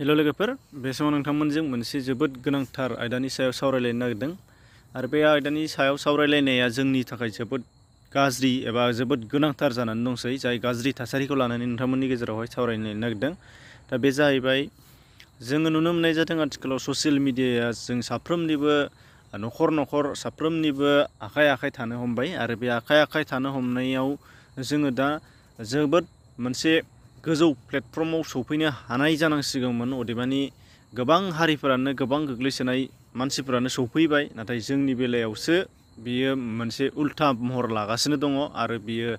hello लोगोफोर बे समाव नोंथांमोनजों मोनसे जोबोद गोनांथार आयदानि सायाव सावरायलायनो नागिरदों आरो बे आयदानि सायाव सावरायलायनाया जोंनि थाखाय जोबोद गाज्रि एबा जोबोद गोनांथार जानानै दंसै जाय गाज्रि थासारिखौ लानानै नोंथांमोननि गेजेरावहाय सावरायनो नागिरदों दा बे जाहैबाय जोङो नुनो मोननाय जादों आथिखालाव ससियेल मिडियाया जों साफ्रोमनिबो न'खर न'खर साफ्रोमनिबो आखाइ आखाइ थानो हमबाय आरो बे आखाइ आखाइ थानो हमनायाव जोङो दा जोबोद मोनसे गोजौ प्लेटफर्माव सौफैनो हानाय जानांसिगौमोन अदेबानि गोबां हारिफोरानो गोबां गोग्लैसोनाय मानसिफोरानो सौफैबाय नाथाय जोंनि बेलायावसो बियो मोनसे उल्था महर लागासिनो दङ आरो बियो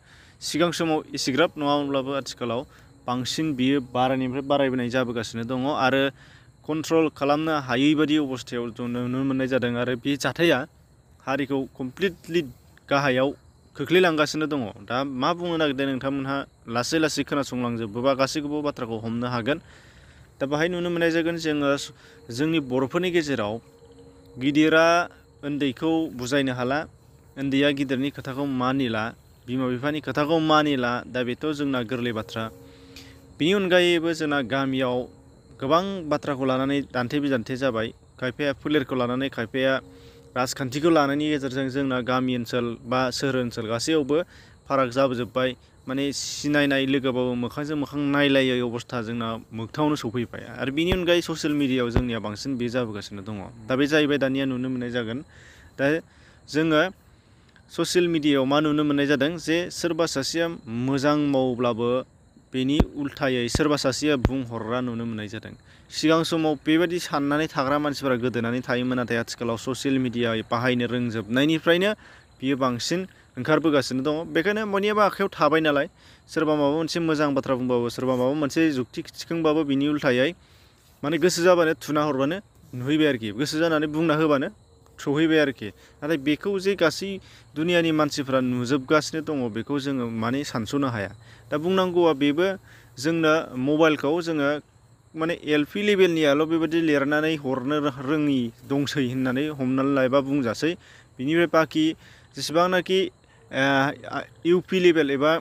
सिगां समाव एसेग्राब नङामोनब्लाबो आथिखालाव बांसिन बियो बारायनिफ्राय बारायबोनाय जाबोगासिनो दङ आरो कन्ट्रल खालामनो हायै अबस्थायाव जों नुनो मोननाय जादों आरो बे जाथाया हारिखौ कमप्लिटलि गाहायाव खोख्लैलांगासिनो दङ दा मा बुंनो नागिरदों नोंथांमोनहा लासै लासै खोनासंलांजोबोबा गासैखौबो बाथ्राखौ हमनो हागोन दा बाहाय नुनो मोननाय जागोन जोङो जोंनि बर'फोरनि गेजेराव गिदिरा उन्दैखौ बुजायनो हाला उन्दैया गिदिरनि खोथाखौ मानिला बिमा बिफानि खोथाखौ मानिला दा बेथ' जोंना गोरलै बाथ्रा बेनि अनगायैबो जोंना गामियाव गोबां बाथ्राखौ लानानै दान्थे बिदान्थे जाबाय खायफाया फोलेरखौ लानानै खायफाया राजखान्थिखौ लानायनि गेजेरजों जोंना गामि ओनसोल बा सोहोर ओनसोल गासैयावबो फाराग जाबोजोब्बाय माने सिनायनाय लोगोबाबो मोखांजों मोखां नायलायै अबस्था जोंना मोगथाङावनो सौफैबाय आरो बेनि अनगायै ससियेल मिडियायाव जोंनिया बांसिन बे जाबोगासिनो दङ दा बे जाहैबाय दानिया नुनो मोननाय जागोन दा जोङो ससियेल मिडियायाव मा नुनो मोननाय जादों जे सोरबा सासेया मोजां मावब्लाबो बेनि उल्थायै सोरबा सासेया बुंहरग्रा नुनो मोननाय जादों सिगां समाव बेबायदि साननानै थाग्रा मानसिफोरा गोदोनानै थायोमोन नाथाय आथिखालाव ससियेल मिडिया बाहायनो रोंजोबनायनिफ्रायनो बियो बांसिन ओंखारबोगासिनो दङ बेखायनो बयनिबो आखायाव थाबाय नालाय सोरबा माबा मोनसे मोजां बाथ्रा बुंबाबो सोरबा माबा मोनसे जुक्ति थिखांबाबो बिनि उल्थायै माने गोसो जाबानो थुना हरबानो नुहैबाय आरोखि गोसो जानानै बुंना होबानो सौहैबाय आरोखि नाथाय जे गासै दुनिया मानसिफ्रा नुजोबगासिनो दङ जो मानी माने सानस'नो हाया दा बुंनांगौआ बेबो जोंनो मबाइलखौ जोङो माने एल पी लेभेलनियाल' बेबायदि लिरनानै हरनो रोङि दंसै होननानै हमनानै लायोबा बुंजासै बिनिफ्राय बाखि जेसेबांनाखि इउ पि लेभेल एबा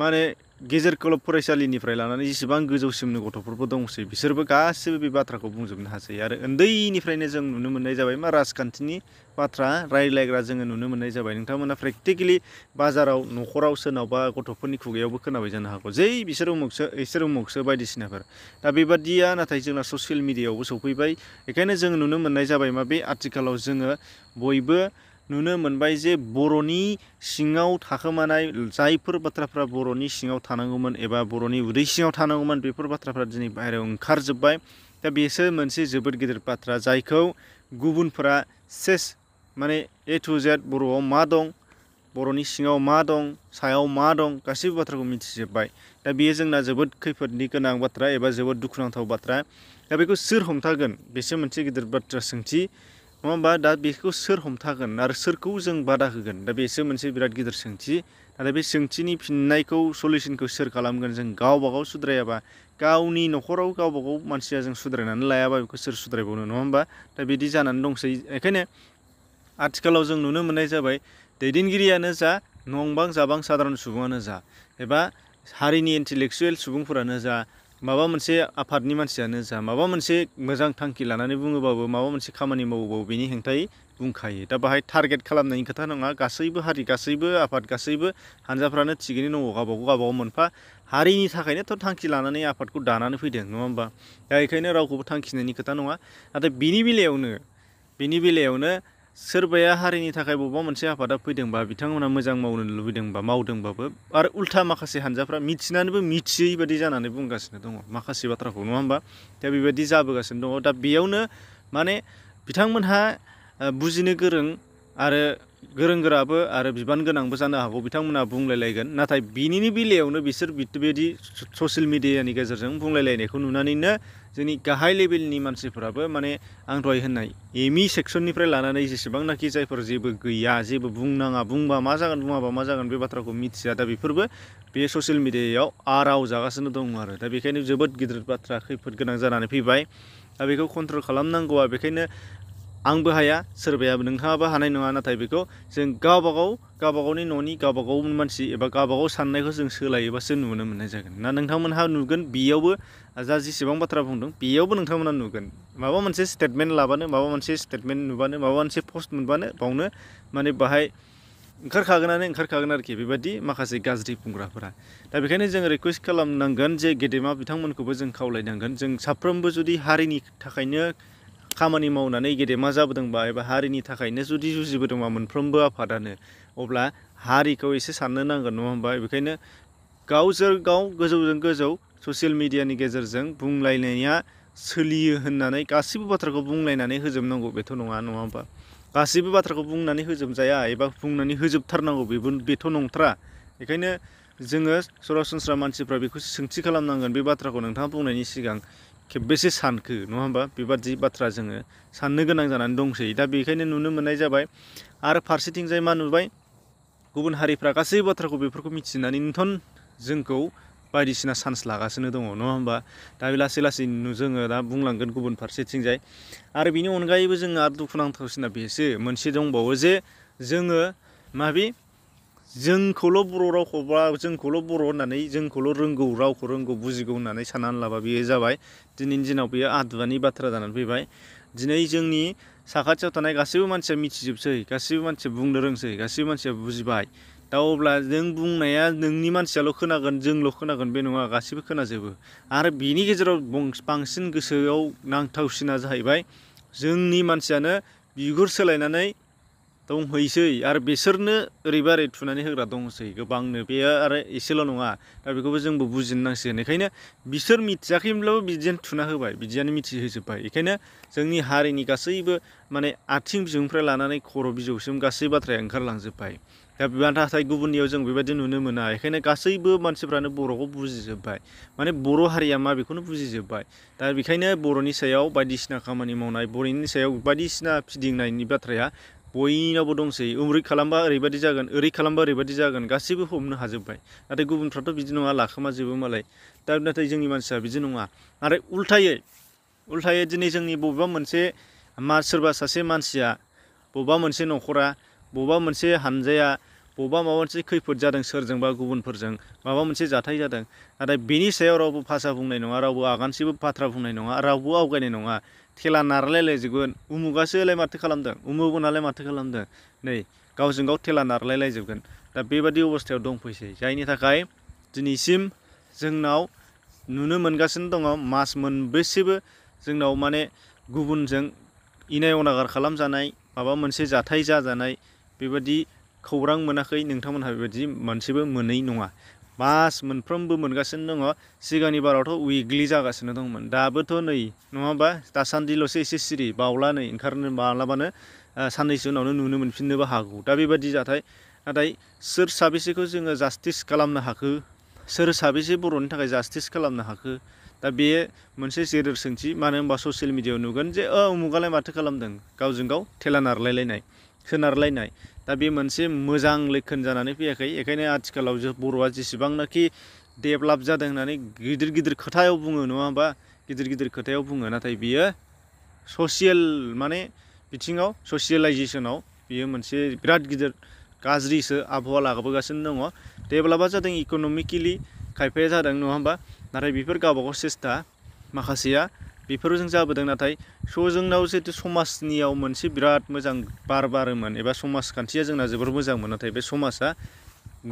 माने गेजेर क्लब फरायसालिनिफ्राय लानानै जेसेबां गोजौसिमनि गथ'फोरबो दंसै बिसोरबो गासैबो बे बाथ्राखौ बुंजोबनो हासै आरो उन्दैनिफ्रायनो जों नुनो मोननाय जाबाय मा राजखान्थिनि बाथ्रा रायलायग्रा जोङो नुनो मोननाय जाबाय नोंथांमोना प्रेक्टिकेलि बाजाराव न'खराव सोरनावबा गथ'फोरनि खुगायावबो खोनाबाय जानो हागौ जै बिसोर उमुकसो इसोर उमुकसो बायदिसिनाफोर दा बेबादिया नाथाय जोंना ससियेल मिडियायावबो सौफैबाय बेखायनो जों नुनो मोननाय जाबाय मा बे आथिखालाव जोङो बयबो नुनो जे बर'नि सिङाव थाखोमानाय जायफोर बाथ्राफ्रा बर'नि सिङाव थानांगौमोन एबा बर'नि उदै सिङाव थानांगौमोन बेफोर बाथ्राफ्रा दिनै बाहेरायाव ओंखारजोब्बाय दा बेसो मोनसे जोबोद गिदिर बाथ्रा जायखौ गुबुनफोरा सेस माने ए टु जेड बर'आव मा दं बर'नि सिङाव मा दं सायाव मा दं गासैबो बाथ्राखौ मिथिजोब्बाय दा बेयो जोंना जोबोद खैफोदनि गोनां बाथ्रा एबा जोबोद दुखुनांथाव बाथ्रा दा बेखौ सोर हमथागोन बेसो मोनसे गिदिर बाथ्रा सोंथि नङा होमबा दा बेखौ सोर हमथागोन आरो सोरखौ जों बादा होगोन दा बेसो मोनसे बिराद गिदिर सोंथि नाथाय बे सोंथिनि फिन्नायखौ सलिउसनखौ सोर खालामगोन जों गावबा गाव सुद्रायाबा गावनि न'खराव गावबा गाव मानसिया जों सुद्रायनानै लायाबा बेखौ सोर सुद्रायबावनो नङा होमबा दा बिदि जानानै दंसै बेखायनो आथिखालाव जों नुनो मोननाय जाबाय दैदेनगिरियानो जा नंबां जाबां साधारन सुबुङानो जा एबा हारिनि इन्टेलेक्सुवेल सुबुंफोरानो जा माबा मोनसे आफादनि मानसियानो जा माबा मोनसे मोजां थांखि लानानै बुङोबाबो माबा मोनसे खामानि मावोबाबो बेनि हेंथायै बुंखायो दा बाहाय टार्गेट खालामनायनि खोथा नङा गासैबो हारि गासैबो आफाद गासैबो हान्जाफ्रानो थिगैनो दङ गावबागाव गावबागाव मोनफा हारिनि थाखायनोथ' थांखि लानानै आफादखौ दानानै फैदों नङा होमबा दा बेखायनो रावखौबो थांखिनायनि खोथा नङा नाथाय बिनि बेलायावनो बिनि बेलायावनो सोरबाया हारिनि थाखाय बबेबा मोनसे आफादा फैदोंबा बिथांमोना मोजां मावनो लुबैदोंबा मावदोंबाबो आरो उल्था माखासे हान्जाफ्रा मिथिनानैबो मिथियै बादि जानानै बुंगासिनो दङ माखासे बाथ्राखौ नङा होमबा दा बेबायदि जाबोगासिनो दङ दा बेयावनो माने बिथांमोनहा बुजिनो गोरों आरो गोरों गोराबो आरो बिबान गोनांबो जानो हागौ बिथांमोना बुंलायलायगोन नाथाय बिनिनो बेलायावनो बिसोर बेबायदि ससियेल मिडियानि गेजेरजों बुंलायलायनायखौ नुनानैनो जोंनि गाहाय लेभेलनि मानसिफोराबो माने आं दहाय होननाय एम इ सेक्सननिफ्राय लानानै जेसेबांनाखि जायफोर जेबो गैया जेबो बुंनाङा बुंबा मा जागोन बुङाबा मा जागोन बे बाथ्राखौ मिथिया दा बेफोरबो बे ससियेल मिडियायाव आराव जागासिनो दङ आरो दा बेखायनो जोबोद गिदिर बाथ्रा खैफोद गोनां जानानै फैबाय दा बेखौ कन्ट्रल खालामनांगौआ बेखायनो आंबो हाया सोरबाया नोंथाङाबो हानाय नङा नाथाय बेखौ जों गावबा गाव गावबा गावनि न'नि गावबा गाव मानसि एबा गावबा साननायखौ जों सोलायोबासो नुनो मोननाय जागोन ना नोंथांमोनहा नुगोन बेयावबो जा जेसेबां बाथ्रा बुंदों बेयावबो नोंथांमोना नुगोन माबा मोनसे स्टेटमेन्ट लाबानो माबा मोनसे स्टेटमेन्ट नुबानो माबा मोनसे पस्ट मोनबानो बावनो माने बाहाय ओंखारखागोनानो ओंखारखागोन आरोखि बेबायदि माखासे गाज्रि बुंग्राफोरा दा बेखायनो जों रिकुवेस्ट खालामनांगोन जे गेदेमा बिथांमोनखौबो जों खावलायनांगोन जों साफ्रोमबो जुदि हारिनि थाखायनो खामानि मावनानै गेदेमा जाबोदोंबा एबा हारिनि थाखायनो जुदि जुजिबोदोंबा मोनफ्रोमबो आफादानो अब्ला हारिखौ एसे साननो नांगोन नङा होमबा बेखायनो गावजों गाव गोजौजों गोजौ ससियेल मिडियानि गेजेरजों बुंलायनाया सोलियो होननानै गासैबो बाथ्राखौ बुंलायनानै होजोबनांगौ बेथ' नङा नङा होमबा गासैबो बाथ्राखौ बुंनानै होजोबजाया एबा बुंनानै होजोबथारनांगौ बेबो बेथ' नंथ्रा बेखायनो जोङो सरासनस्रा मानसिफ्रा बेखौ सोंथि खालामनांगोन बे बाथ्राखौ नोंथाङा बुंनायनि सिगां खेबबेसे सानखो नङा होमबा बेबादि बाथ्रा जोङो साननो गोनां जानानै दंसै दा बेखायनो नुनो मोननाय जाबाय आरो फारसेथिंजाय मा नुबाय गुबुन हारिफ्रा गासै बाथ्राखौ बेफोरखौ मिथिनानै नोंथन जोंखौ बायदिसिना सान्स लागासिनो दङ नङा होमबा दा बे लासै लासै जोङो दा बुंलांगोन गुबुन फारसेथिंजाय आरो बिनि अनगायैबो जोङो आरो दुखुनांथावसिना बेसो मोनसे दंबावो जे जोङो माबि जोंखौल' बर' रावखौ बा जोंखौल' बर' होननानै जोंखौल' रोंगौ रावखौ रोंगौ बुजिगौ होननानै साननानै लाबा बेयो जाबाय दिनैनि दिनाव बेयो आदुवानि बाथ्रा जानानै फैबाय दिनै जोंनि साखाथियाव थानाय गासैबो मानसिया मिथिजोबसै गासैबो मानसिया बुंनो रोंसै गासैबो मानसिया बुजिबाय दा अब्ला नों बुंनाया नोंनि मानसियाल' खोनागोन जोंल' खोनागोन बे नङा गासैबो खोनाजोबो आरो बेनि गेजेराव बांसिन गोसोआव नांथावसिना जाहैबाय जोंनि मानसियानो बिगुर सोलायनानै दंहैसै और बिसोरनो ओरैबा ओरै थुनानै होग्रा दंसै गोबांनो बेयो आरो एसेल' नङा दा थुना होबाय बिदियानो मिथिहोजोब्बाय बेखायनो जोंनि हारिनि गासैबो माने आथिं बिजौनिफ्राय लानानै खर' बिजौसिम गासै बाथ्राया ओंखारलांजोब्बाय दा नाथाय गुबुननियाव जों नुनो मोना बेखायनो गासैबो मानसिफ्रानो बर'खौ बुजिजोब्बाय माने बर' हारिया मा बेखौनो बुजिजोब्बाय दा बेखायनो बर'नि सायाव बायदिसिना खामानि मावनाय बर'नि सायाव बायदिसिना फिदिंनायनि बाथ्राया बयनावबो दंसै उमरै खालामबा ओरैबायदि जागोन ओरै खालामबा ओरैबायदि जागोन गासैबो हमनो हाजोब्बाय नाथाय गुबुनफ्राथ' बिदि नङा लाखोमाजोबो मालाय दा नाथाय जोंनि मानसिया बिदि नङा आरो उल्थायै उल्थायै दिनै जोंनि बबेबा मोनसे मा सोरबा सासे मानसिया बबेबा मोनसे न'खरा बबेबा मोनसे हानजाया बबेबा माबा मोनसे खैफोद जादों सोरजोंबा गुबुनफोरजों माबा मोनसे जाथाय जादों नाथाय बेनि सायाव रावबो भाषा बुंनाय नङा रावबो आगानसेबो बाथ्रा बुंनाय नङा रावबो आवगायनाय नङा थेला नारलायलायजोबगोन उमुगासोलाय माथो खालामदों उमुगुनालाय माथो खालामदों नै गावजों गाव थेला नारलायलायजोबगोन दा बेबादि अबस्थायाव दंफैसै जायनि थाखाय दिनैसिम जोंनाव नुनो मोनगासिनो दङ मास मोनबेसेबो जोंनाव माने गुबुनजों इनाय अनागार खालामजानाय माबा मोनसे जाथाय जाजानाय बेबादि खौरां मोनाखै नोंथांमोनहा बेबादि मोनसेबो मोनै नङा मास मोनफ्रोमबो मोनगासिनो दङ सिगांनि बारावथ' उइकलि जागासिनो दंमोन दाबोथ' नै नङाबा दासान्दिल'सो एसे सिरि बावला नै ओंखारनो मालाबानो साननैसो उनावनो नुनो मोनफिननोबो हागौ दा बेबादि जाथाय नाथाय सोर साबेसेखौ जोङो जास्टिस खालामनो हाखो सोर साबेसे बर'नि थाखाय जास्टिस खालामनो हाखो दा बे मोनसे जेरेर सोंथि मानो होनबा ससियेल मिडियायाव नुगोन जे अ उमुगालाय माथो खालामदों गावजों गाव थेला नारलायलायनाय सोनारलायनाय दा बे मोनसे मोजां लैखोन जानानै फैयाखै एखायनो आथिखालाव बर'आ जेसेबांनाखि डेभलप जादों होननानै गिदिर गिदिर खोथायाव बुङो नङा होमबा गिदिर गिदिर खोथायाव बुङो नाथाय बियो ससियेल माने बिथिङाव ससियेलाइजेसनाव बियो मोनसे बिराद गिदिर गाज्रिसो आबहावा लाबोगासिनो दङ डेभलपआ जादों इक'नमिकेलि खायफाया जादों नङा होमबा नाथाय बेफोर गावबा गाव सेस्था माखासेया बेफोरजों जाबोदों नाथाय स' जोंनाव जिहेतु समाजनियाव मोनसे बिराद मोजां बार बारोमोन एबा समाजखान्थिया जोंना जोबोर मोजांमोन नाथाय बे समाजा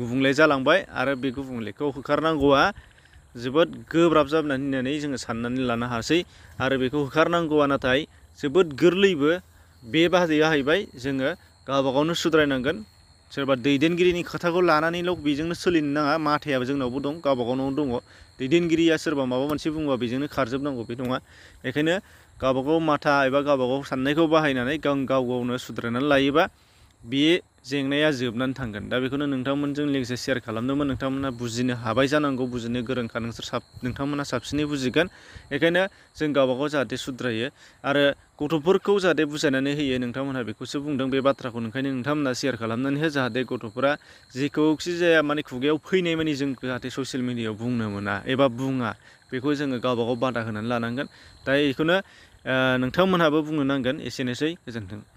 गुबुंले जालांबाय आरो बे गुबुंलेखौ होखारनांगौआ जोबोद गोब्राब जाबोनानै होननानै जोङो साननानै लानो हासै आरो बेखौ होखारनांगौआ नाथाय जोबोद गोरलैबो बे जाहैबाय जोङो गावबा गावनो सुद्रायनांगोन सोरबा दैदेनगिरिनि खोथाखौ लानानैल' बेजोंनो सोलिनो नाङा माथायाबो जोंनावबो दं गावबा गावनाव दङ दैदेनगिरिया सोरबा माबा मोनसे बुङोबा बेजोंनो खारजोबनांगौ बे नङा बेखायनो गावबा गाव माथा एबा गावबा गाव साननायखौ बाहायनानै गाव गाव गावनो सुद्रायनानै लायोबा बे जेंनाया जोबनानै थांगोन दा बेखौनो नोंथांमोनजों लोगोसे सेयार खालामदोंमोन नोंथांमोना बुजिनो हाबाय जानांगौ बुजिनो गोरोंखा नोंसोर साब नोंथांमोना साबसिनै बुजिगोन बेखायनो जों गावबा गाव जाहाथे सुद्रायो आरो गथ'फोरखौ जाहाथे बुजायनानै होयो नोंथांमोनहा बेखौसो बुंदों बे बाथ्राखौ ओंखायनो नोंथांमोना सेयार खालामनानै हो जाहाथे गथ'फोरा जेखौखि जाया माने खुगायाव फैनाय मानि जों जाहाथे ससियेल मिडियायाव बुंनो मोना एबा बुङा बेखौ जोङो गावबा बादा होनानै लानांगोन दा बेखौनो नोंथांमोनहाबो बुंनो नांगोन एसेनोसै गोजोन्थों